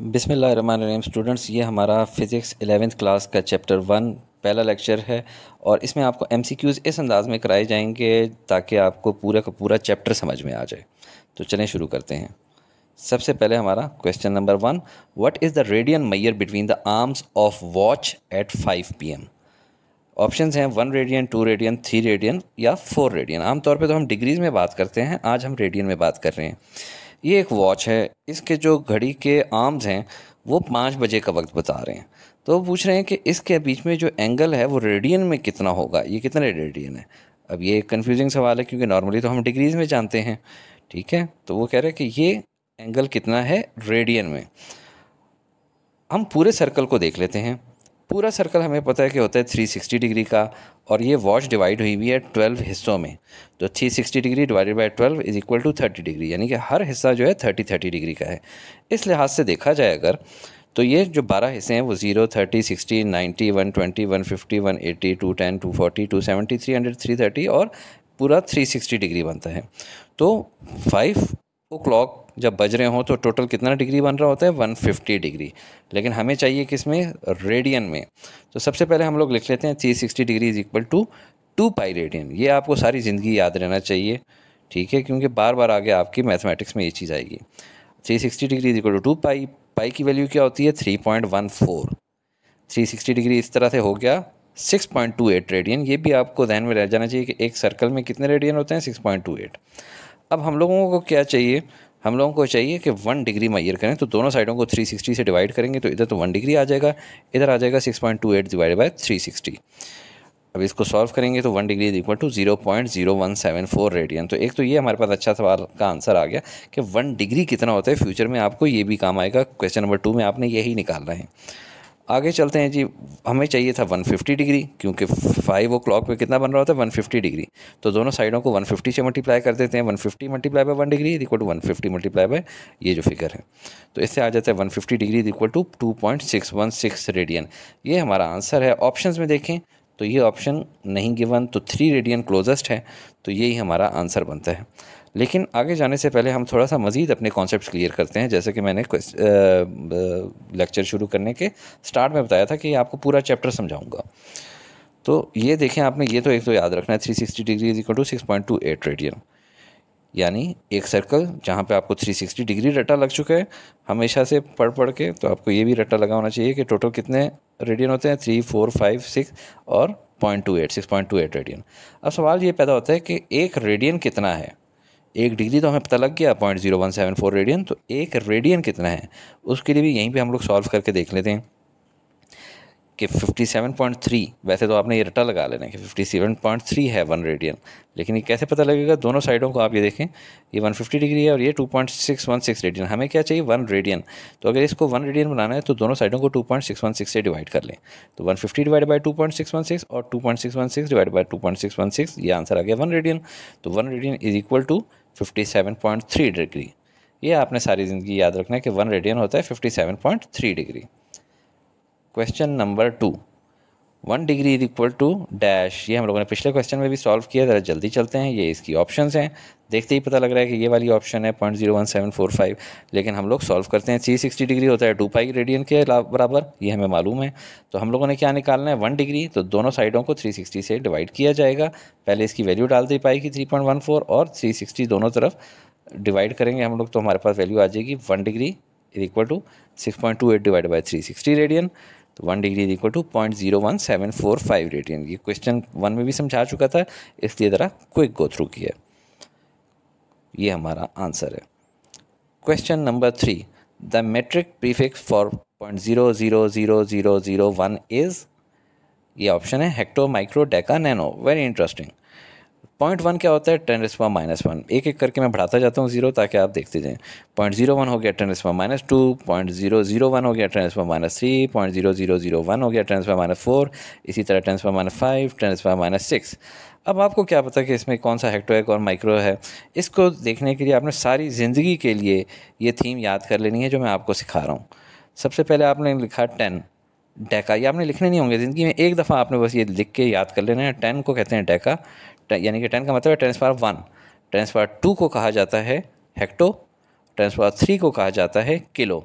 बिसमीम स्टूडेंट्स ये हमारा फ़िज़िक्स एलेवेंथ क्लास का चैप्टर वन पहला लेक्चर है और इसमें आपको एम सी क्यूज़ इस अंदाज़ में कराए जाएंगे ताकि आपको पूरा का पूरा चैप्टर समझ में आ जाए तो चलें शुरू करते हैं सबसे पहले हमारा question number one what is the radian measure between the arms of watch at five P M option हैं one radian two radian three radian या फोर रेडियन आमतौर पर तो हम डिग्रीज़ में बात करते हैं आज हम रेडियन में बात कर रहे हैं ये एक वॉच है इसके जो घड़ी के आर्म्स हैं वो पाँच बजे का वक्त बता रहे हैं तो पूछ रहे हैं कि इसके बीच में जो एंगल है वो रेडियन में कितना होगा ये कितने रेडियन है अब ये एक कन्फ्यूजिंग सवाल है क्योंकि नॉर्मली तो हम डिग्रीज़ में जानते हैं ठीक है तो वो कह रहे हैं कि ये एंगल कितना है रेडियन में हम पूरे सर्कल को देख लेते हैं पूरा सर्कल हमें पता है कि होता है 360 डिग्री का और ये वॉच डिवाइड हुई हुई है 12 हिस्सों में तो 360 degree divided by 12 is equal to 30 degree यानी कि हर हिस्सा जो है 30 30 डिग्री का है इस लिहाज से देखा जाए अगर तो ये जो बारह हिस्से हैं वो zero thirty sixty ninety one twenty one fifty one eighty two 330 two forty two seventy three hundred three thirty और पूरा थ्री सिक्सटी डिग्री बनता है तो फाइव ओ क्लॉक जब बज रहे हों तो टोटल कितना डिग्री बन रहा होता है 150 डिग्री लेकिन हमें चाहिए किस में रेडियन में तो सबसे पहले हम लोग लिख लेते हैं 360 degree is equal to two pi radian ये आपको सारी ज़िंदगी याद रहना चाहिए ठीक है क्योंकि बार बार आगे आपकी मैथमेटिक्स में ये चीज़ आएगी sixty degree is equal to two pi pi की वैल्यू क्या होती है थ्री सिक्सटी डिग्री इस तरह से हो गया 6.28 रेडियन ये भी आपको ध्यान में रह जाना चाहिए कि एक सर्कल में कितने रेडियन होते हैं 6.28 अब हम लोगों को क्या चाहिए हम लोगों को चाहिए कि वन डिग्री मैयर करें तो दोनों साइडों को 360 से डिवाइड करेंगे तो इधर तो वन डिग्री आ जाएगा इधर आ जाएगा 6.28 point two eight divide by three sixty अब इसको सॉल्व करेंगे तो one degree equal to zero point zero one seven four radian तो एक तो ये हमारे पास अच्छा सवाल का आंसर आ गया कि वन डिग्री कितना होता है फ्यूचर में आपको ये भी काम आएगा क्वेश्चन नंबर टू में आपने यही निकालना है आगे चलते हैं जी हमें चाहिए था 150 डिग्री क्योंकि फाइव ओ क्लॉक पर कितना बन रहा होता है 150 डिग्री तो दोनों साइडों को 150 से मल्टीप्लाई कर देते हैं 150 multiply by one degree equal to 150 multiply by ये जो फिगर है तो इससे आ जाता है 150 डिग्री इक्वल टू 2.616 रेडियन ये हमारा आंसर है ऑप्शन में देखें तो ये ऑप्शन नहीं गिवन तो थ्री रेडियन क्लोजेस्ट है तो यही हमारा आंसर बनता है लेकिन आगे जाने से पहले हम थोड़ा सा मज़ीद अपने कॉन्सेप्ट क्लियर करते हैं जैसे कि मैंने लेक्चर शुरू करने के स्टार्ट में बताया था कि आपको पूरा चैप्टर समझाऊँगा तो ये देखें आपने ये तो एक तो याद रखना है three sixty degree is equal to six point two eight radian यानी एक सर्कल जहाँ पे आपको 360 डिग्री रट्टा लग चुका है हमेशा से पढ़ पढ़ के तो आपको ये भी रट्टा लगा होना चाहिए कि टोटल कितने रेडियन होते हैं थ्री फोर फाइव सिक्स और point two eight six point two eight radian अब सवाल ये पैदा होता है कि एक रेडियन कितना है एक डिग्री तो हमें पता लग गया point zero one seven four radian तो एक रेडियन कितना है उसके लिए भी यहीं पे हम लोग सॉल्व करके देख लेते हैं कि फिफ्टी सेवन पॉइंट थ्री वैसे तो आपने ये रटा लगा लेना कि थ्री है वन रेडियन लेकिन ये कैसे पता लगेगा दोनों साइडों को आप ये देखें ये फिफ्टी डिग्री है और ये सिक्स रेडियन हमें क्या चाहिए वन रेडियन तो अगर इसको वन रेडियन बनाना है तो दोनों साइडों को पॉइंट सिक्स वन सिक्स से डिवाइड कर लें तो one fifty divide by two point six six one और two point six one six divide by two point six six one ये आंसर आ गया वन रेडियन तो one radian is equal to 57.3 degree ये आपने सारी ज़िंदगी याद रखना है कि वन रेडियन होता है 57.3 degree question number two one degree is equal to dash ये हम लोगों ने पिछले क्वेश्चन में भी सॉल्व किया ज़रा जल्दी चलते हैं ये इसकी ऑप्शन हैं देखते ही पता लग रहा है कि ये वाली ऑप्शन है point zero one seven four five लेकिन हम लोग सॉल्व करते हैं थ्री सिक्सटी डिग्री होता है टू पाई रेडियन के बराबर ये हमें मालूम है तो हम लोगों ने क्या निकालना है वन डिग्री तो दोनों साइडों को थ्री सिक्सटी से डिवाइड किया जाएगा पहले इसकी वैल्यू डाल दी पाई की थ्री पॉइंट वन फोर और थ्री सिक्सटी दोनों तरफ डिवाइड करेंगे हम लोग तो हमारे पास वैल्यू आ जाएगी one degree is equal to six point two eight divide by three sixty radian तो one degree equal to point zero one seven four five radian ये क्वेश्चन वन में भी समझा चुका था इसलिए ज़रा क्विक गो थ्रू किया ये हमारा आंसर है question number three the metric prefix for point zero zero zero zero zero one is ये ऑप्शन है hecto micro deca nano very interesting point one क्या होता है टेन रिस्पा माइनस वन एक एक करके मैं बढ़ाता जाता हूँ जीरो ताकि आप देखते जाएँ पॉइंट जीरो वन हो गया टेन रिस्पा minus two point zero zero one हो गया टेन रिस्पा minus three point zero zero zero one हो गया टेन रिस्पा माइनस फोर इसी तरह टेन रिस्पा माइनस फाइव टेन रिस्पा माइनस सिक्स अब आपको क्या पता कि इसमें कौन सा हेक्टो है कौन माइक्रो है इसको देखने के लिए आपने सारी ज़िंदगी के लिए ये थीम याद कर लेनी है जो मैं आपको सिखा रहा हूँ सबसे पहले आपने लिखा टेन डेका ये आपने लिखने नहीं होंगे ज़िंदगी में एक दफ़ा आपने बस ये लिख के याद कर लेना है टेन को कहते हैं डेका यानी कि टेन का मतलब है टेन वन टेन टू को कहा जाता है हेक्टो टेन थ्री को कहा जाता है किलो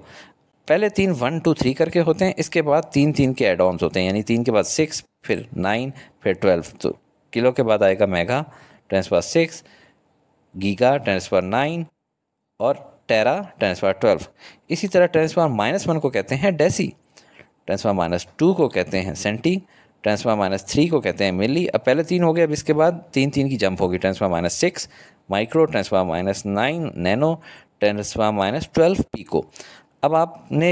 पहले तीन वन टू थ्री करके होते हैं इसके बाद तीन तीन के एडॉन्स होते हैं यानी तीन के बाद सिक्स फिर नाइन फिर ट्वेल्व तो किलो के बाद आएगा mega ten six giga ten nine और टेरा टेन ट्वेल्व इसी तरह टेन माइनस वन को कहते हैं डेसी ट्रांसफार माइनस टू को कहते हैं सेंटी ट्रांसफार माइनस थ्री को कहते हैं मिली अब पहले तीन हो गए अब इसके बाद तीन तीन की जंप होगी ट्रांसफार माइनस सिक्स माइक्रो ट्रांसफार माइनस नाइन नैनो ट्रांसफार माइनस ट्वेल्व पी को अब आपने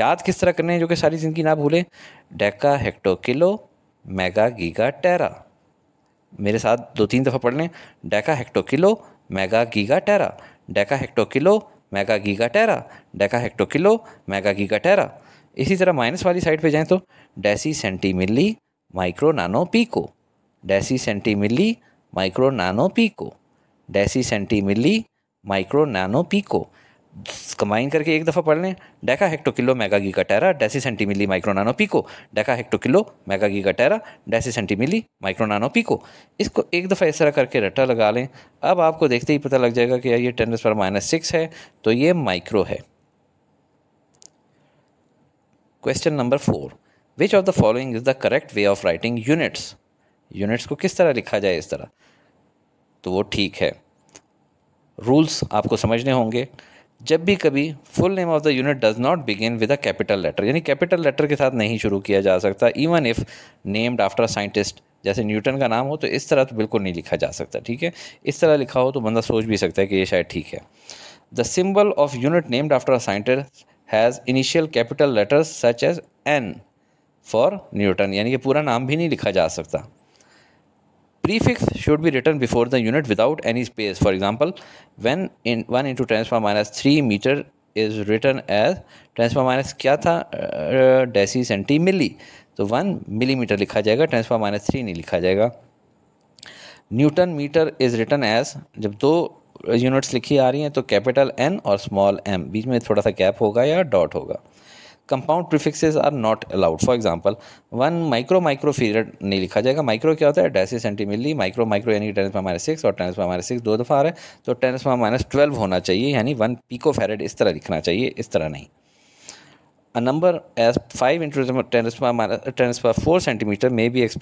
याद किस तरह करने हैं जो कि सारी ज़िंदगी ना भूलें deca hecto kilo mega giga tera मेरे साथ दो तीन दफ़ा पढ़ लें deca hecto kilo mega giga tera deca hecto kilo mega giga tera deca hecto kilo mega giga tera इसी तरह माइनस वाली साइड पे जाएँ तो deci centi milli micro nano pico deci centi milli micro nano pico deci centi milli micro nano pico combine करके एक दफ़ा पढ़ लें deca hecto kilo mega giga tera deci centi milli micro nano pico deca hecto kilo mega giga tera deci centi milli micro nano pico इसको एक दफ़ा इस तरह करके रट्टा लगा लें अब आपको देखते ही पता लग जाएगा कि यार ये टेन पर माइनस सिक्स है तो ये माइक्रो है question number four which of the following is the correct way of writing units units को किस तरह लिखा जाए इस तरह तो वो ठीक है रूल्स आपको समझने होंगे जब भी कभी full name of the unit does not begin with a capital letter यानी कैपिटल लेटर के साथ नहीं शुरू किया जा सकता even if named after scientist जैसे न्यूटन का नाम हो तो इस तरह तो बिल्कुल नहीं लिखा जा सकता ठीक है इस तरह लिखा हो तो बंदा सोच भी सकता है कि ये शायद ठीक है the symbol of unit named after a scientist has initial capital letters such as N for Newton यानी कि पूरा नाम भी नहीं लिखा जा सकता prefix should be written before the unit without any space for example when in one into ten's power minus three metre is written as ten's power minus क्या था डेसी सेंटी मिली तो वन मिलीमीटर लिखा जाएगा tense power minus three नहीं लिखा जाएगा Newton metre is written as जब दो यूनिट्स लिखी आ रही हैं तो कैपिटल एन और स्मॉल एम बीच में थोड़ा सा गैप होगा या डॉट होगा compound prefixes are not allowed for example one micro micro farad नहीं लिखा जाएगा माइक्रो क्या होता है डेसी सेंटीमिली माइक्रो माइक्रो यानी टेन पर माइनस सिक्स और टेन पर माइनस सिक्स दो दफ़ा आ रहे हैं तो टेन पर माइनस ट्वेल्व होना चाहिए यानी वन पीको फेरेड इस तरह लिखना चाहिए इस तरह नहीं a number as five into 10 to the minus 10 to the power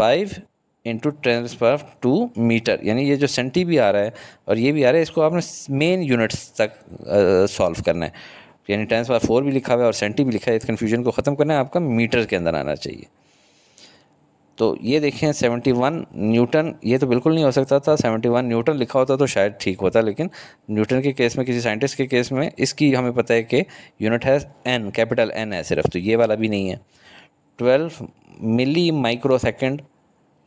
4 into power two metre यानी ये जो सेंटी भी आ रहा है और ये भी आ रहा है इसको आपने मेन यूनिट्स तक सॉल्व करना है यानी पर फोर भी लिखा हुआ है और सेंटी भी लिखा है इस कन्फ्यूजन को ख़त्म करना है आपका मीटर के अंदर आना चाहिए तो ये देखें वन न्यूटन ये तो बिल्कुल नहीं हो सकता था वन न्यूटन लिखा होता तो शायद ठीक होता लेकिन न्यूटन के केस में किसी साइंटिस्ट के केस में इसकी हमें पता है कि यूनिट है एन कैपिटल एन है सिर्फ तो ये वाला भी नहीं है ट्वेल्व मिली माइक्रो सेकेंड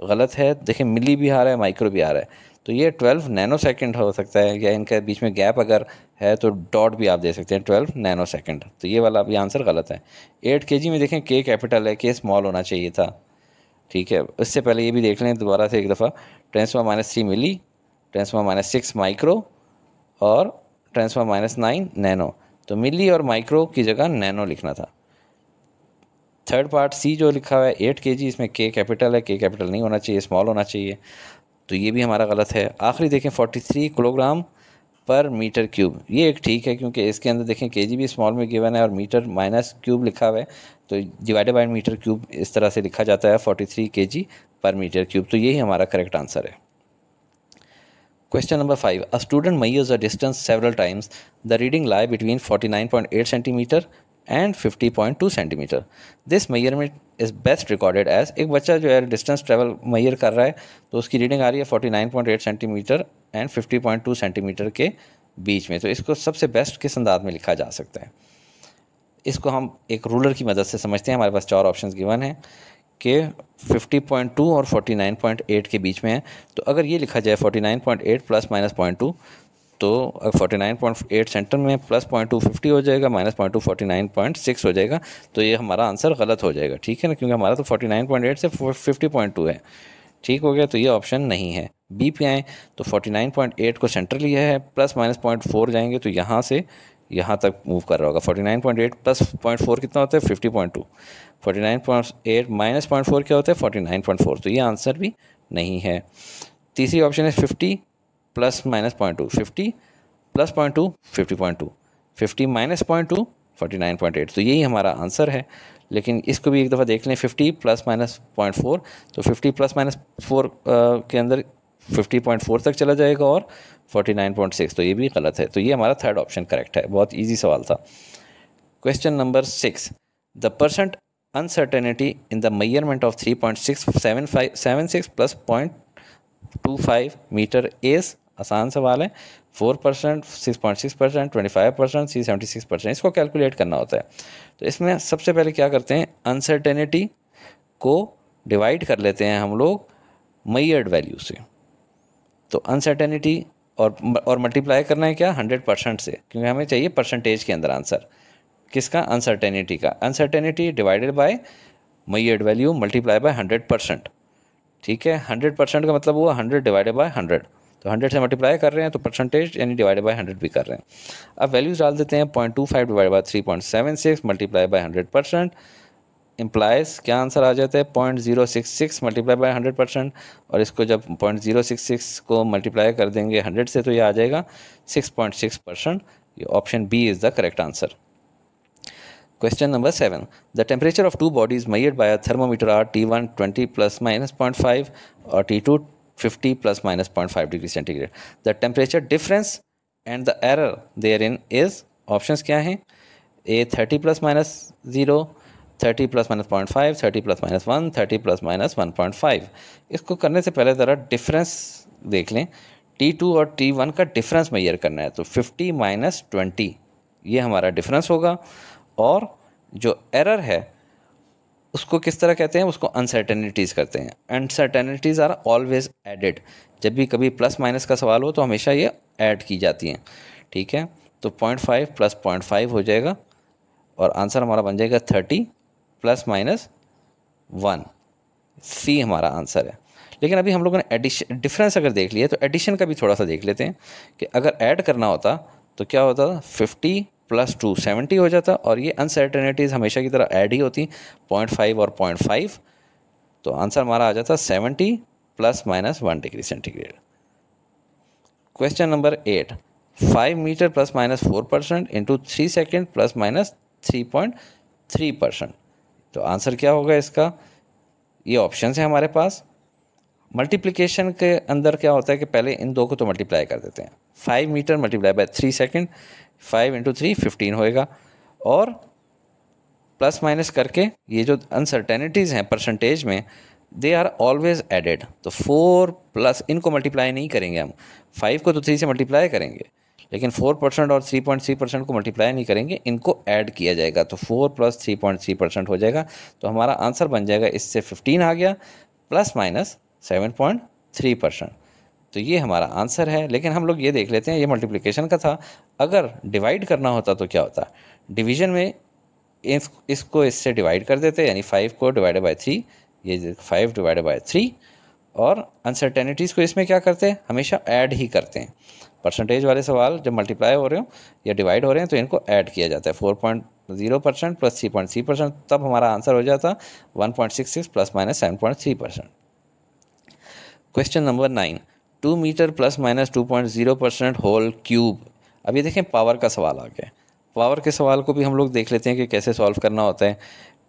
गलत है देखिए मिली भी आ रहा है माइक्रो भी आ रहा है तो ये ट्वेल्व नैनो सेकेंड हो सकता है या इनके बीच में गैप अगर है तो डॉट भी आप दे सकते हैं ट्वेल्व नैनो सेकेंड तो ये वाला अभी आंसर गलत है एट के में देखें के कैपिटल है के स्मॉल होना चाहिए था ठीक है इससे पहले ये भी देख लें दोबारा से एक दफ़ा ट्रांसफॉर्म माइनस थ्री मिली ट्रांसफॉर्म माइनस सिक्स माइक्रो और ट्रांसफॉर्म माइनस नाइन नैनो तो मिली और माइक्रो की जगह नैनो लिखना था थर्ड पार्ट सी जो लिखा हुआ है एट के जी इसमें के कैपिटल है के कैपिटल नहीं होना चाहिए स्मॉल होना चाहिए तो ये भी हमारा गलत है आखिरी देखें forty three kilogram per metre cube ये एक ठीक है क्योंकि इसके अंदर देखें के जी भी स्मॉल में गिवन है और मीटर माइनस क्यूब लिखा हुआ है तो डिवाइडेड बाई मीटर क्यूब इस तरह से लिखा जाता है फोर्टी थ्री के जी पर मीटर क्यूब तो यही हमारा करेक्ट आंसर है question number five student may use a distance several times the reading lie between forty nine point eight centimetre and 50.2 centimetre this में इज़ बेस्ट रिकॉर्डेड एज एक बच्चा जो है डिस्टेंस ट्रेवल मैयर कर रहा है तो उसकी रीडिंग आ रही है 49.8 सेंटीमीटर एंड 50.2 सेंटीमीटर के बीच में तो इसको सबसे बेस्ट किस अंदाज में लिखा जा सकता है इसको हम एक रूलर की मदद से समझते हैं हमारे पास चार ऑप्शन गिवन हैं कि 50.2 और 49.8 के बीच में है तो अगर ये लिखा जाए 49.8 प्लस माइनस पॉइंट टू तो अगर forty nine point eight centre में प्लस पॉइंट टू फिफ्टी हो जाएगा minus point two forty nine point six हो जाएगा तो ये हमारा आंसर गलत हो जाएगा ठीक है ना क्योंकि हमारा तो फोर्टी नाइन पॉइंट एट से फिफ्टी पॉइंट टू है ठीक हो गया तो ये ऑप्शन नहीं है बी पे आएँ तो 49.8 को सेंटर लिया है प्लस माइनस पॉइंट फोर जाएंगे तो यहाँ से यहाँ तक मूव कर रहा होगा 49.8 प्लस पॉइंट फोर कितना होता है 50.2 49.8 माइनस पॉइंट फोर क्या होता है 49.4 तो ये आंसर भी नहीं है तीसरी ऑप्शन है fifty plus minus point two fifty plus point two fifty point two fifty minus point two forty nine point eight तो यही हमारा आंसर है लेकिन इसको भी एक दफ़ा देख लें fifty plus minus point four तो फिफ्टी प्लस माइनस फोर के अंदर फिफ्टी पॉइंट फोर तक चला जाएगा और फोर्टी नाइन पॉइंट सिक्स तो ये भी गलत है तो ये हमारा थर्ड ऑप्शन करेक्ट है बहुत ईजी सवाल था question number six the percent uncertainty in the measurement of three point six seven five seven six plus point two five metre S आसान सवाल है four percent six point six percent twenty five percent C seventy six percent इसको calculate करना होता है तो इसमें सबसे पहले क्या करते हैं अनसर्टेनिटी को डिवाइड कर लेते हैं हम लोग मैयर्ड वैल्यू से तो अनसर्टेनिटी और और मल्टीप्लाई करना है क्या हंड्रेड परसेंट से क्योंकि हमें चाहिए परसेंटेज के अंदर आंसर किसका अनसर्टेनिटी का uncertainty divided by measured value multiply by hundred percent ठीक है हंड्रेड परसेंट का मतलब हुआ हंड्रेड डिवाइडेड बाय हंड्रेड तो हंड्रेड से मल्टीप्लाई कर रहे हैं तो परसेंटेज यानी डिवाइडेड बाय हंड्रेड भी कर रहे हैं अब वैल्यूज डाल देते हैं point two five divide by three point seven six multiply by hundred percent implies क्या आंसर आ जाता है point zero six six multiply by hundred percent और इसको जब पॉइंट जीरो सिक्स सिक्स को मल्टीप्लाई कर देंगे हंड्रेड से तो ये आ जाएगा सिक्स पॉइंट सिक्स परसेंट ये option B is the correct answer question number seven the temperature of two bodies measured by a thermometer are T one twenty plus minus point five और T two fifty plus minus point five degree centigrade the temperature difference and the error therein is option क्या हैं A thirty plus minus zero thirty plus minus point five thirty plus minus one thirty plus minus one point five इसको करने से पहले ज़रा difference देख लें T two और टी वन का डिफरेंस मैयर करना है तो फिफ्टी माइनस ट्वेंटी ये हमारा डिफरेंस होगा और जो एरर है उसको किस तरह कहते हैं उसको अनसर्टेनिटीज़ कहते हैं अनसर्टेनिटीज़ आर ऑलवेज एडेड जब भी कभी प्लस माइनस का सवाल हो तो हमेशा ये ऐड की जाती हैं ठीक है तो point five plus point five हो जाएगा और आंसर हमारा बन जाएगा thirty plus minus one C हमारा आंसर है लेकिन अभी हम लोगों ने एडिशन डिफरेंस अगर देख लिया तो एडिशन का भी थोड़ा सा देख लेते हैं कि अगर ऐड करना होता तो क्या होता फिफ्टी प्लस टू सेवेंटी हो जाता और ये अनसर्टेनिटीज़ हमेशा की तरह ऐड ही होती पॉइंट फाइव और पॉइंट फाइव तो आंसर हमारा आ जाता seventy plus minus one degree centigrade question number eight five metre plus minus four percent into three second plus minus three point three percent तो आंसर क्या होगा इसका ये ऑप्शन है हमारे पास मल्टीप्लिकेशन के अंदर क्या होता है कि पहले इन दो को तो मल्टीप्लाई कर देते हैं five metre multiply by three second five into three fifteen होएगा और प्लस माइनस करके ये जो अनसर्टेनिटीज़ हैं परसेंटेज में दे आर ऑलवेज एडेड तो फोर प्लस इनको मल्टीप्लाई नहीं करेंगे हम फाइव को तो थ्री से मल्टीप्लाई करेंगे लेकिन फोर परसेंट और थ्री पॉइंट थ्री परसेंट को मल्टीप्लाई नहीं करेंगे इनको ऐड किया जाएगा तो four plus three point three percent हो जाएगा तो हमारा आंसर बन जाएगा इससे फिफ्टीन आ गया plus minus seven point three percent तो ये हमारा आंसर है लेकिन हम लोग ये देख लेते हैं ये मल्टीप्लिकेशन का था अगर डिवाइड करना होता तो क्या होता डिवीजन में इस इसको इससे डिवाइड कर देते यानी फाइव को डिवाइडेड बाई थ्री ये फाइव डिवाइडेड बाई थ्री और अनसर्टेनिटीज़ को इसमें क्या करते हैं हमेशा ऐड ही करते हैं परसेंटेज वाले सवाल जब मल्टीप्लाई हो रहे हो या डिवाइड हो रहे हैं तो इनको ऐड किया जाता है four point zero percent plus three point three percent तब हमारा आंसर हो जाता one point six six plus minus seven point three percent question number nine two metre plus minus two point zero percent whole cube अब ये देखें power का सवाल आ गया पावर के सवाल को भी हम लोग देख लेते हैं कि कैसे सॉल्व करना होता है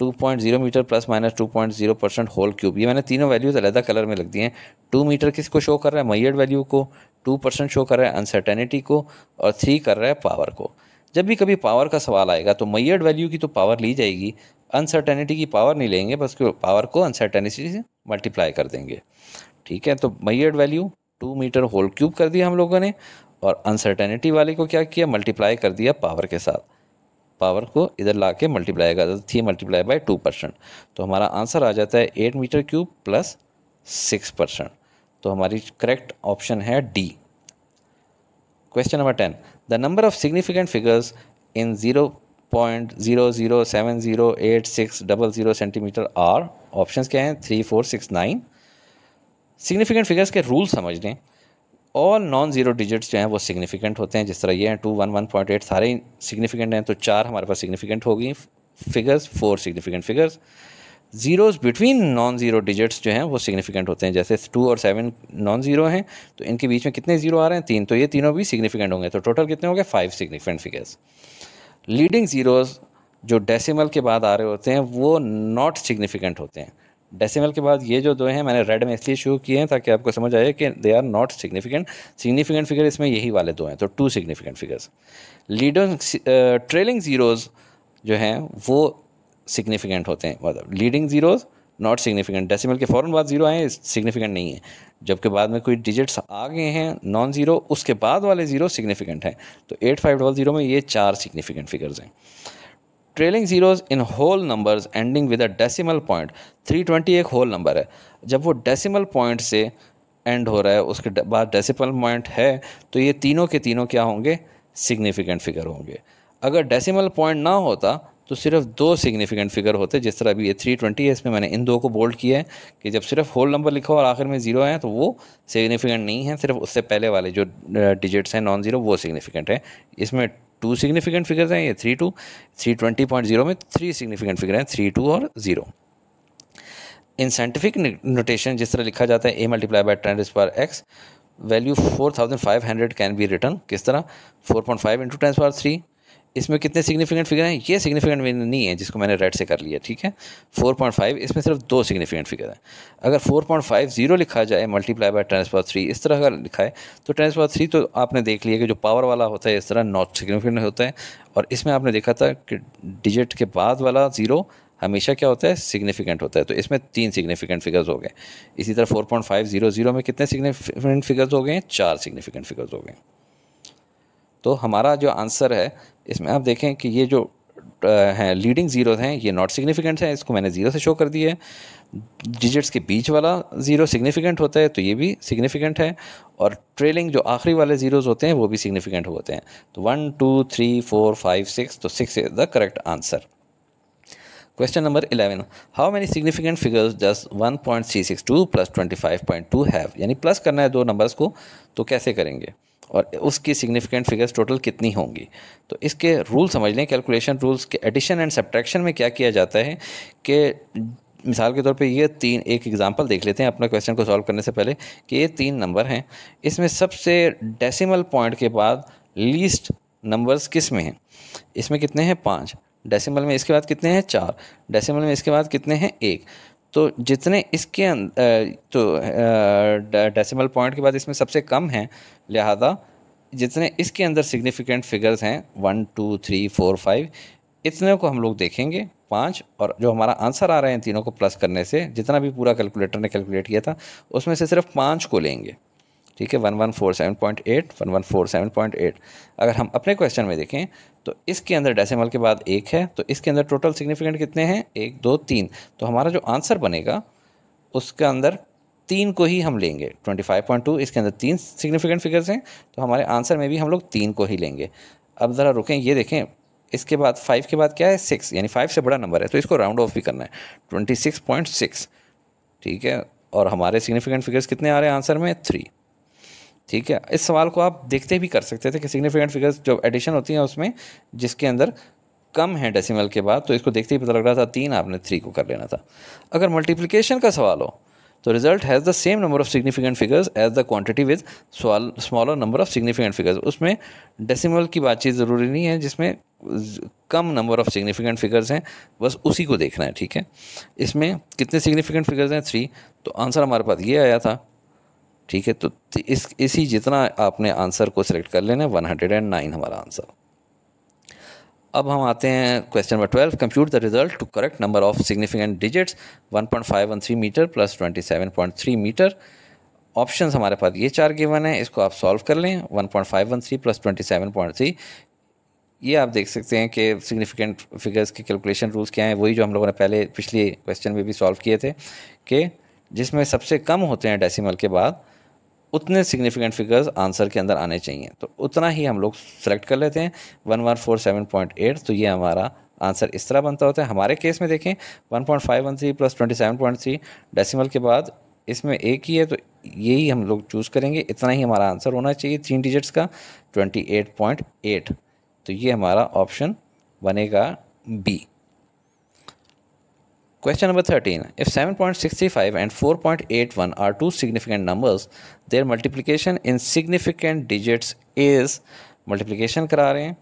2.0 metre plus minus 2.0 percent whole cube ये मैंने तीनों वैल्यूज़ अलहदा कलर में लग दिए हैं टू मीटर किसको शो कर रहा है मैयड वैल्यू को टू परसेंट शो कर रहा है अनसर्टेनिटी को और थ्री कर रहा है पावर को जब भी कभी पावर का सवाल आएगा तो मैयड वैल्यू की तो पावर ली जाएगी अनसर्टेनिटी की पावर नहीं लेंगे बस पावर को अनसर्टेनिटी से मल्टीप्लाई कर देंगे ठीक है तो measured value two metre whole cube कर दिया हम लोगों ने और अनसर्टेनिटी वाले को क्या किया मल्टीप्लाई कर दिया पावर के साथ पावर को इधर ला के मल्टीप्लाई कर थी मल्टीप्लाई बाई टू परसेंट तो हमारा आंसर आ जाता है eight metre cube plus six percent तो हमारी करेक्ट ऑप्शन है D question number ten the number of significant figures in zero point zero zero seven zero eight six double zero centimetre are option क्या हैं three four six nine significant figures के rule समझ लें all non zero digits जो हैं वो significant होते हैं जिस तरह ये हैं two one one point eight सारे सिग्निफिकेंट हैं तो चार हमारे पास सिग्निफिकेंट होगी figures four significant figures zeros between non zero digits जो हैं वो सिग्निफिकेंट होते हैं जैसे टू और सेवन नॉन ज़ीरो हैं तो इनके बीच में कितने ज़ीरो आ रहे हैं तीन तो ये तीनों भी सिग्निफिकेंट होंगे तो टोटल कितने होंगे five significant figures leading zeros जो डेसिमल के बाद आ रहे होते हैं वो नॉट सिग्निफिकेंट होते हैं डेसिमल के बाद ये जो दो हैं मैंने रेड में इसलिए शुरू किए हैं ताकि आपको समझ आए कि they are not significant significant figure इसमें यही वाले दो हैं तो two significant figures leader trailing zeros जो हैं वो सिग्निफिकेंट होते हैं मतलब leading zeros not significant decimal के फ़ौरन बाद जीरो आए सिग्निफिकेंट नहीं है जबकि बाद में कोई डिजिट्स आ गए हैं नॉन ज़ीरो उसके बाद वाले ज़ीरो सिग्निफिकेंट हैं तो एट फाइव डबल ज़ीरो में ये चार सिग्निफिकेंट फिगर्स हैं trailing zeros in whole numbers ending with a decimal point 320 एक होल नंबर है जब वो डेसिमल पॉइंट से एंड हो रहा है उसके बाद डेसिमल पॉइंट है तो ये तीनों के तीनों क्या होंगे सिग्निफिकेंट फिगर होंगे अगर डेसिमल पॉइंट ना होता तो सिर्फ दो सिग्निफिकेंट फिगर होते जिस तरह अभी ये थ्री ट्वेंटी है इसमें मैंने इन दो को बोल्ड किया है कि जब सिर्फ होल नंबर लिखा और आखिर में ज़ीरो आए तो वो सिग्निफिकेंट नहीं है सिर्फ उससे पहले वाले जो डिजिट्स हैं नॉन ज़ीरो वो सिग्निफिकेंट है इसमें टू सिग्निफिकेंट फिगर्स हैं ये three two three twenty point zero में थ्री सिग्निफिकेंट फिगर हैं थ्री टू और जीरो इन साइंटिफिक नोटेशन जिस तरह लिखा जाता है A multiply by ten power X value four thousand five hundred can be written किस तरह four point five into ten power three इसमें कितने सिग्निफिकेंट फिगर हैं ये सिग्निफिकेंट नहीं है जिसको मैंने रेड से कर लिया ठीक है 4.5 इसमें सिर्फ दो सिग्निफिकेंट फिगर हैं अगर 4.5 जीरो लिखा जाए multiply by tens power three इस तरह का लिखा है तो टेंस पावर थ्री तो आपने देख लिया कि जो पावर वाला होता है इस तरह नॉट सिग्निफिकेंट होता है और इसमें आपने देखा था कि डिजिट के बाद वाला ज़ीरो हमेशा क्या होता है सिग्निफिकेंट होता है तो इसमें तीन सिग्निफिकेंट फिगर्स हो गए इसी तरह 4.500 में कितने सिग्निफिकेंट फिगर्स हो गए हैं चार सिग्निफिकेंट फिगर्स हो गए हैं तो हमारा जो आंसर है इसमें आप देखें कि ये जो हैं लीडिंग ज़ीरो हैं ये नॉट सिग्निफिकेंट हैं इसको मैंने ज़ीरो से शो कर दिया है डिजिट्स के बीच वाला ज़ीरो सिग्निफिकेंट होता है तो ये भी सिग्निफिकेंट है और ट्रेलिंग जो आखिरी वाले ज़ीरोज़ होते हैं वो भी सिग्निफिकेंट होते हैं तो one two three four five six तो six is the correct answer question number eleven how figures just one point C six two plus twenty five point two have यानी प्लस करना है दो नंबर्स को तो कैसे करेंगे और उसकी सिग्निफिकेंट फिगर्स टोटल कितनी होंगी तो इसके रूल समझ लें कैलकुलेशन रूल्स के एडिशन एंड सब्ट्रैक्शन में क्या किया जाता है कि मिसाल के तौर पे ये तीन एक एग्जांपल देख लेते हैं अपना क्वेश्चन को सॉल्व करने से पहले कि ये तीन नंबर हैं इसमें सबसे डेसिमल पॉइंट के बाद लीस्ट नंबर्स किस में हैं इसमें कितने हैं पाँच डेसिमल में इसके बाद कितने हैं चार डेसिमल में इसके बाद कितने हैं एक तो जितने इसके अं-, तो डेसिमल पॉइंट के बाद इसमें सबसे कम हैं लिहाजा जितने इसके अंदर सिग्निफिकेंट फिगर्स हैं one two three four five इतने को हम लोग देखेंगे पाँच और जो हमारा आंसर आ रहा है इन तीनों को प्लस करने से जितना भी पूरा कैलकुलेटर ने कैलकुलेट किया था उसमें से सिर्फ पाँच को लेंगे ठीक है one one four seven point eight one one four seven point eight अगर हम अपने क्वेश्चन में देखें तो इसके अंदर डेसिमल के बाद एक है तो इसके अंदर टोटल सिग्निफिकेंट कितने हैं एक दो तीन तो हमारा जो आंसर बनेगा उसके अंदर तीन को ही हम लेंगे ट्वेंटी फाइव पॉइंट टू इसके अंदर तीन सिग्निफिकेंट फिगर्स हैं तो हमारे आंसर में भी हम लोग तीन को ही लेंगे अब ज़रा रुकें ये देखें इसके बाद फाइव के बाद क्या है सिक्स यानी फाइव से बड़ा नंबर है तो इसको राउंड ऑफ भी करना है ट्वेंटी सिक्स पॉइंट सिक्स ठीक है और हमारे सिग्निफिकेंट फिगर्स कितने आ रहे हैं आंसर में थ्री ठीक है इस सवाल को आप देखते भी कर सकते थे कि सिग्निफिकेंट फिगर्स जो एडिशन होती हैं उसमें जिसके अंदर कम है डेसिमल के बाद तो इसको देखते ही पता लग रहा था तीन आपने थ्री को कर लेना था अगर मल्टीप्लिकेशन का सवाल हो तो result has the same number of significant figures as the quantity with smaller number of significant figures उसमें डेसिमल की बातचीत ज़रूरी नहीं है जिसमें कम नंबर ऑफ सिग्निफिकेंट फिगर्स हैं बस उसी को देखना है ठीक है इसमें कितने सिग्निफिकेंट फिगर्स हैं थ्री तो आंसर हमारे पास ये आया था ठीक है तो इस इसी जितना आपने आंसर को सिलेक्ट कर लेना है वन हंड्रेड एंड नाइन हमारा आंसर अब हम आते हैं question number twelve compute the result to correct number of significant digits one point five one three metre plus twenty seven point three metre option हमारे पास ये चार गिवन है इसको आप सॉल्व कर लें one point five one three plus twenty seven point three ये आप देख सकते हैं कि सिग्निफिकेंट फिगर्स के कैलकुलेशन रूल्स क्या हैं वही जो हम लोगों ने पहले पिछले क्वेश्चन में भी सॉल्व किए थे कि जिसमें सबसे कम होते हैं डेसिमल के बाद उतने सिग्निफिकेंट फिगर्स आंसर के अंदर आने चाहिए तो उतना ही हम लोग सेलेक्ट कर लेते हैं one one four seven point eight तो ये हमारा आंसर इस तरह बनता होता है हमारे केस में देखें one point five one three plus twenty seven point three decimal के बाद इसमें एक ही है तो यही हम लोग चूज़ करेंगे इतना ही हमारा आंसर होना चाहिए तीन डिजिट्स का ट्वेंटी एट पॉइंट एट तो ये हमारा ऑप्शन बनेगा B Question number 13. If 7.65 and 4.81 are two significant numbers, their multiplication in significant digits is multiplication करा रहे हैं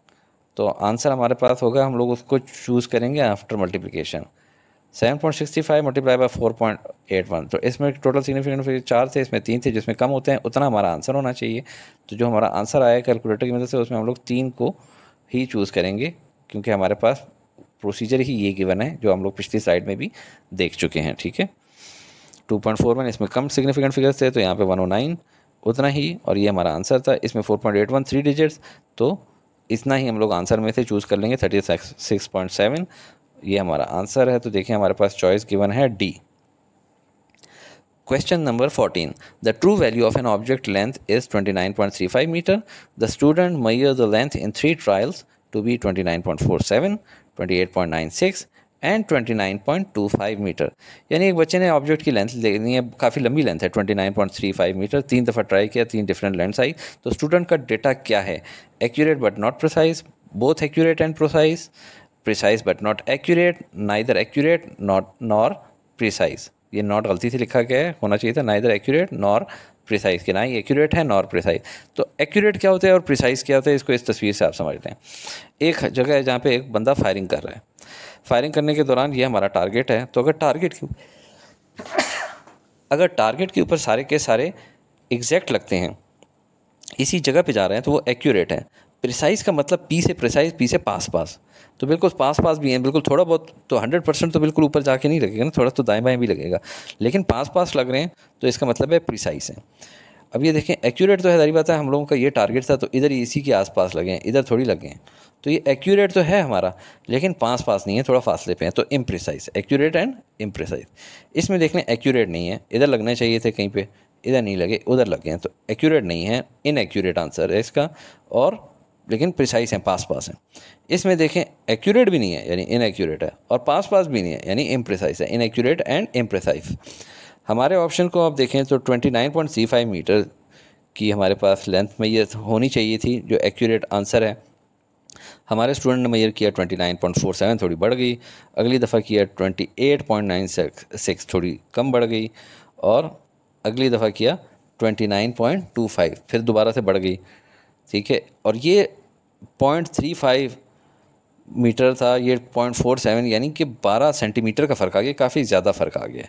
तो आंसर हमारे पास होगा हम लोग उसको चूज़ करेंगे after sixty 7.65 multiply by four point eight one तो इसमें टोटल सिग्निफिकेंट चार थे इसमें तीन थे जिसमें कम होते हैं उतना हमारा आंसर होना चाहिए तो जो हमारा आंसर आया कैलकुलेटर की मदद से उसमें हम लोग तीन को ही चूज़ करेंगे क्योंकि हमारे पास प्रोसीजर ही ये गिवन है जो हम लोग पिछली साइड में भी देख चुके हैं ठीक है 2.41 इसमें कम सिग्निफिकेंट फिगर्स थे तो यहाँ पे 109 उतना ही और ये हमारा आंसर था इसमें फोर पॉइंट थ्री डिजिट्स तो इतना ही हम लोग आंसर में से चूज़ कर लेंगे थर्टी ये हमारा आंसर है तो देखिए हमारे पास चॉइस गिवन है D question number fourteen the true value of an object length is twenty nine point three five metre the student may the length in three trials to be twenty nine point four seven 28.96 and 29.25 metre यानी एक बच्चे ने object की length लेनी है काफ़ी लंबी length है 29.35 मीटर तीन दफ़ा ट्राई किया तीन डिफरेंट लेंथ आई तो स्टूडेंट का डेटा क्या है accurate but not precise both accurate and precise precise but not accurate neither accurate not nor precise ये नॉट गलती से लिखा गया है होना चाहिए था नाइदर एक्यूरेट नॉर प्रिसाइज के ना ही एक्यूरेट है नॉर प्रिसाइज तो एक्यूरेट क्या होता है और प्रिसाइज क्या होता है इसको इस तस्वीर से आप समझते हैं एक जगह है जहाँ पे एक बंदा फायरिंग कर रहा है फायरिंग करने के दौरान ये हमारा टारगेट है तो अगर टारगेट के अगर टारगेट के ऊपर सारे के सारे एग्जैक्ट लगते हैं इसी जगह पे जा रहे हैं तो वो एक्यूरेट है प्रिसाइज का मतलब पी से प्रिसाइज पी से पास पास तो बिल्कुल पास पास भी हैं बिल्कुल थोड़ा बहुत तो हंड्रेड परसेंट तो बिल्कुल ऊपर जाके नहीं लगेगा ना थोड़ा तो दाएँ बाएँ भी लगेगा लेकिन पास पास लग रहे हैं तो इसका मतलब है प्रिसाइज है अब ये देखें एक्यूरेट तो है सारी बात है हम लोगों का ये टारगेट था तो इधर इसी के आसपास लगे हैं इधर थोड़ी लगे हैं तो ये एक्यूरेट तो है हमारा लेकिन पास पास नहीं है थोड़ा फासले पे है तो इम्प्रिसाइज एक्यूरेट एंड इम्प्रिसाइज इसमें देख लें एक्यूरेट नहीं है इधर लगने चाहिए थे कहीं पे इधर नहीं लगे उधर लगे हैं तो एक्यूरेट नहीं है इनएक्यूरेट आंसर है इसका और लेकिन प्रिसाइस हैं पास पास हैं इसमें देखें एक्यूरेट भी नहीं है यानी इनएक्यूरेट है और पास पास भी नहीं है यानी इम्प्रिसाइज है इनएक्यूरेट एंड इम्प्रिसाइज हमारे ऑप्शन को आप देखें तो 29.35 मीटर की हमारे पास लेंथ मैयर होनी चाहिए थी जो एक्यूरेट आंसर है हमारे स्टूडेंट ने मैयर किया 29.47 थोड़ी बढ़ गई अगली दफ़ा किया 28.96 थोड़ी कम बढ़ गई और अगली दफ़ा किया 29.25 फिर दोबारा से बढ़ गई ठीक है और ये पॉइंट थ्री फाइव मीटर था ये पॉइंट फोर सेवन यानी कि बारह सेंटीमीटर का फ़र्क आ गया काफ़ी ज़्यादा फ़र्क आ गया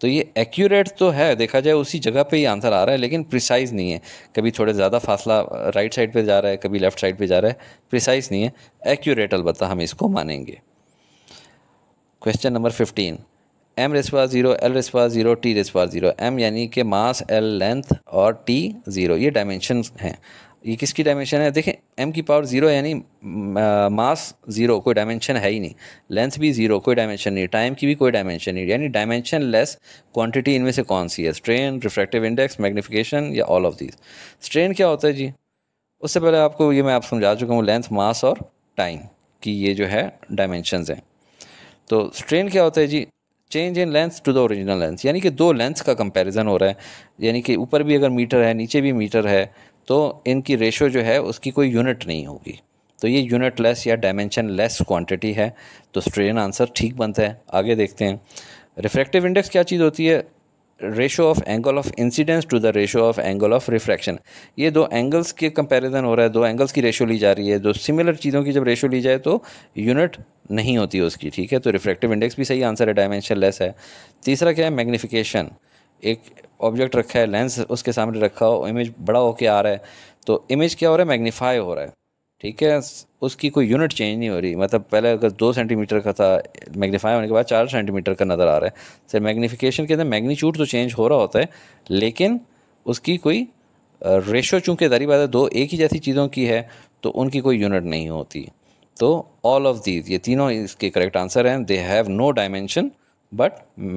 तो ये एक्यूरेट तो है देखा जाए उसी जगह पे ही आंसर आ रहा है लेकिन प्रिसाइज नहीं है कभी थोड़े ज़्यादा फासला राइट साइड पे जा रहा है कभी लेफ़्ट साइड पे जा रहा है प्रिसाइज नहीं है एक्यूरेट अलबत् हम इसको मानेंगे question number fifteen M raise power zero L raise power zero T raise power zero M यानी कि मास एल लेंथ और टी ज़ीरो ये डायमेंशन हैं ये किसकी डायमेंशन है देखें एम की पावर ज़ीरो यानी मास ज़ीरो कोई डायमेंशन है ही नहीं लेंथ भी ज़ीरो कोई डायमेंशन नहीं टाइम की भी कोई डायमेंशन नहीं यानी डायमेंशन लेस क्वान्टिटी इनमें से कौन सी है स्ट्रेन रिफ्रैक्टिव इंडेक्स मैग्नीफिकेशन या ऑल ऑफ दीज स्ट्रेन क्या होता है जी उससे पहले आपको ये मैं आप समझा चुका हूँ लेंथ मास और टाइम की ये जो है डायमेंशनस हैं तो स्ट्रेन क्या होता है जी change in length to the original length यानी कि दो लेंथ का कंपैरिजन हो रहा है यानी कि ऊपर भी अगर मीटर है नीचे भी मीटर है तो इनकी रेशो जो है उसकी कोई यूनिट नहीं होगी तो ये यूनिट लेस या डायमेंशन लेस क्वान्टिटी है तो स्ट्रेन आंसर ठीक बनता है आगे देखते हैं रिफ्रैक्टिव इंडेक्स क्या चीज़ होती है ratio of angle of incidence to the ratio of angle of refraction ये दो एंगल्स के कंपैरिजन हो रहा है दो एंगल्स की रेशो ली जा रही है दो सिमिलर चीज़ों की जब रेशो ली जाए तो यूनिट नहीं होती उसकी ठीक है तो रिफ्रैक्टिव इंडेक्स भी सही आंसर है डायमेंशन लेस है तीसरा क्या है मैग्नीफिकेशन एक ऑब्जेक्ट रखा है लेंस उसके सामने रखा हो इमेज बड़ा होके आ रहा है तो इमेज क्या हो रहा है मैग्नीफाई हो रहा है ठीक है उसकी कोई यूनिट चेंज नहीं हो रही मतलब पहले अगर दो सेंटीमीटर का था मैग्नीफाई होने के बाद चार सेंटीमीटर का नज़र आ रहा है सर मैग्नीफिकेशन के अंदर मैग्नीच्यूड तो चेंज हो रहा होता है लेकिन उसकी कोई रेशो चूँकि दरी बात है दो एक ही जैसी चीज़ों की है तो उनकी कोई यूनिट नहीं होती तो ऑल ऑफ दीज ये तीनों इसके करेक्ट आंसर हैं they have no dimension but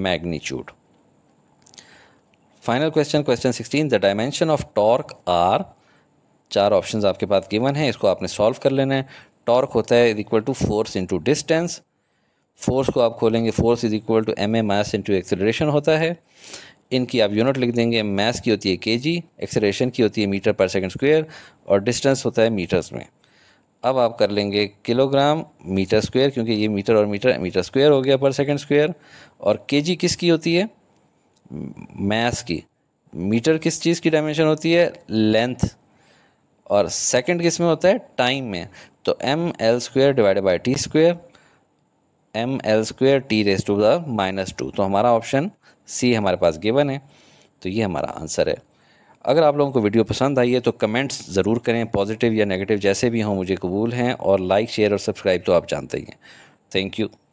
magnitude final question question sixteen the dimension of torque are चार ऑप्शन आपके पास गिवन है इसको आपने सॉल्व कर लेना है टॉर्क होता है equal to force into distance force को आप खोलेंगे force is equal to M A mass into acceleration होता है इनकी आप यूनिट लिख देंगे मास की होती है के जी एक्सेलरेशन की होती है मीटर पर सेकंड स्क्वायर और डिस्टेंस होता है मीटर्स में अब आप कर लेंगे किलोग्राम मीटर स्क्वायर क्योंकि ये मीटर और मीटर मीटर स्क्वायर हो गया पर सेकंड स्क्वायर और के जी किसकी होती है मैस की मीटर किस चीज़ की डायमेंशन होती है लेंथ और सेकंड किस में होता है टाइम में तो M L square divided by T square M L square T raise to the minus two तो हमारा ऑप्शन सी हमारे पास गिवन है तो ये हमारा आंसर है अगर आप लोगों को वीडियो पसंद आई है तो कमेंट्स ज़रूर करें पॉजिटिव या नेगेटिव जैसे भी हों मुझे कबूल हैं और लाइक शेयर और सब्सक्राइब तो आप जानते ही हैं थैंक यू